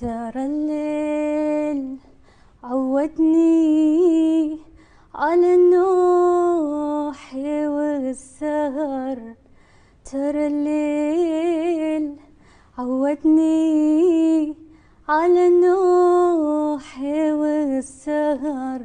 ترى الليل عودني على النوح والسهر ترى الليل عودني على النوح والسهر